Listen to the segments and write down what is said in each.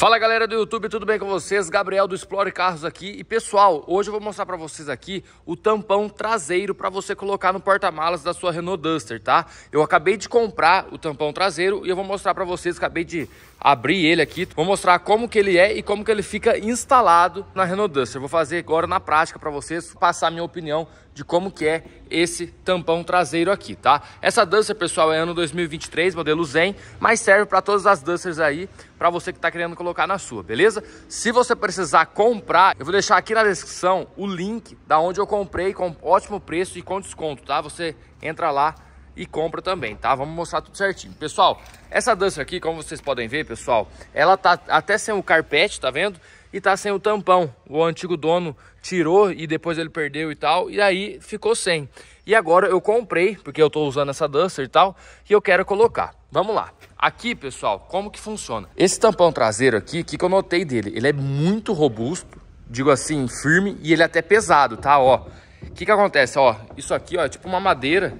Fala galera do YouTube, tudo bem com vocês? Gabriel do Explore Carros aqui. E pessoal, hoje eu vou mostrar para vocês aqui o tampão traseiro para você colocar no porta-malas da sua Renault Duster, tá? Eu acabei de comprar o tampão traseiro e eu vou mostrar para vocês, acabei de abrir ele aqui. Vou mostrar como que ele é e como que ele fica instalado na Renault Duster. Vou fazer agora na prática para vocês, passar minha opinião de como que é esse tampão traseiro aqui, tá? Essa Duster, pessoal, é ano 2023, modelo Zen, mas serve para todas as Dusters aí, para você que está querendo colocar na sua, beleza? Se você precisar comprar, eu vou deixar aqui na descrição o link da onde eu comprei com ótimo preço e com desconto, tá? Você entra lá e compra também, tá? Vamos mostrar tudo certinho. Pessoal, essa Duster aqui, como vocês podem ver, pessoal, ela tá até sem o carpete, tá vendo? e tá sem o tampão. O antigo dono tirou e depois ele perdeu e tal, e aí ficou sem. E agora eu comprei, porque eu tô usando essa Duster e tal, e eu quero colocar. Vamos lá. Aqui, pessoal, como que funciona? Esse tampão traseiro aqui, o que, que eu notei dele? Ele é muito robusto, digo assim, firme, e ele é até pesado, tá? Ó, o que que acontece? Ó, isso aqui, ó, é tipo uma madeira,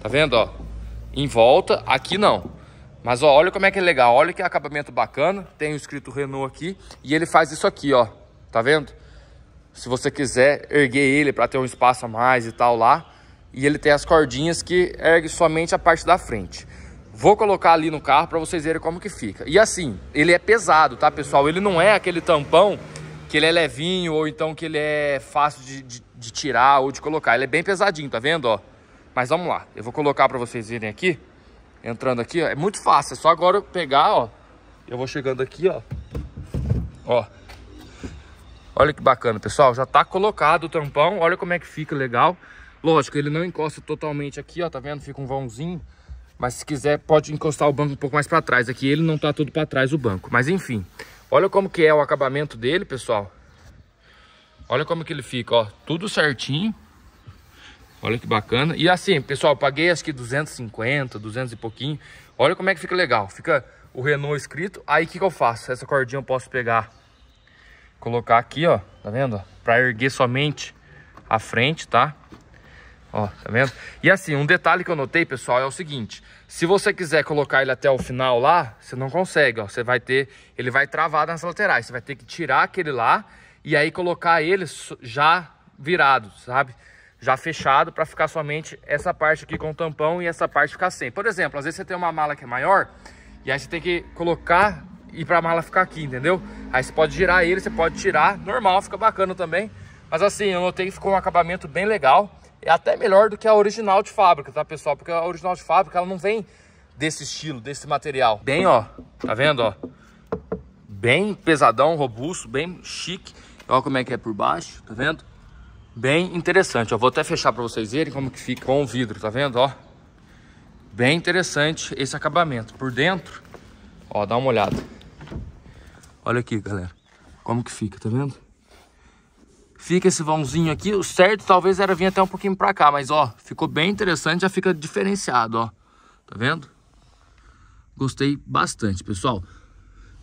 tá vendo, ó? Em volta, aqui não. Mas ó, olha como é que é legal, olha que acabamento bacana. Tem o escrito Renault aqui e ele faz isso aqui, ó. Tá vendo? Se você quiser erguer ele para ter um espaço a mais e tal lá. E ele tem as cordinhas que ergue somente a parte da frente. Vou colocar ali no carro para vocês verem como que fica. E assim, ele é pesado, tá, pessoal? Ele não é aquele tampão que ele é levinho ou então que ele é fácil de, de, de tirar ou de colocar. Ele é bem pesadinho, tá vendo, ó? Mas vamos lá. Eu vou colocar para vocês verem aqui entrando aqui, ó, é muito fácil. É só agora eu pegar, ó. Eu vou chegando aqui, ó. Ó. Olha que bacana, pessoal. Já tá colocado o tampão. Olha como é que fica legal. Lógico, ele não encosta totalmente aqui, ó. Tá vendo? Fica um vãozinho. Mas se quiser, pode encostar o banco um pouco mais para trás. Aqui ele não tá todo para trás, o banco. Mas enfim. Olha como que é o acabamento dele, pessoal. Olha como que ele fica, ó. Tudo certinho. Olha que bacana. E assim, pessoal, paguei acho que 250, 200 e pouquinho. Olha como é que fica legal. Fica o Renault escrito. Aí o que, que eu faço? Essa cordinha eu posso pegar, colocar aqui, ó. Tá vendo? Pra erguer somente a frente, tá? Ó, tá vendo? E assim, um detalhe que eu notei, pessoal, é o seguinte. Se você quiser colocar ele até o final lá, você não consegue, ó. Você vai ter... Ele vai travar nas laterais. Você vai ter que tirar aquele lá e aí colocar ele já virado, sabe? já fechado para ficar somente essa parte aqui com tampão e essa parte ficar sem. Por exemplo, às vezes você tem uma mala que é maior e aí você tem que colocar e para a mala ficar aqui, entendeu? Aí você pode girar ele, você pode tirar, normal, fica bacana também. Mas assim, eu notei que ficou um acabamento bem legal. É até melhor do que a original de fábrica, tá pessoal? Porque a original de fábrica ela não vem desse estilo, desse material. Bem, ó, tá vendo, ó? Bem pesadão, robusto, bem chique. Olha como é que é por baixo, tá vendo? Bem interessante. Eu vou até fechar para vocês verem como que fica com o vidro, tá vendo? Ó, bem interessante esse acabamento. Por dentro, ó, dá uma olhada. Olha aqui, galera, como que fica, tá vendo? Fica esse vãozinho aqui. O certo talvez era vir até um pouquinho para cá, mas ó, ficou bem interessante, já fica diferenciado, ó. Tá vendo? Gostei bastante, pessoal.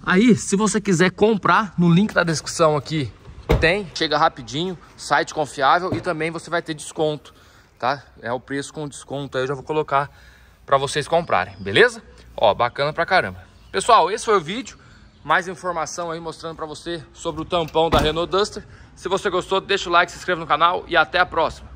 Aí, se você quiser comprar, no link da descrição aqui tem, chega rapidinho, site confiável e também você vai ter desconto, tá? É o preço com desconto, aí eu já vou colocar para vocês comprarem, beleza? Ó, bacana pra caramba. Pessoal, esse foi o vídeo. Mais informação aí mostrando para você sobre o tampão da Renault Duster. Se você gostou, deixa o like, se inscreva no canal e até a próxima.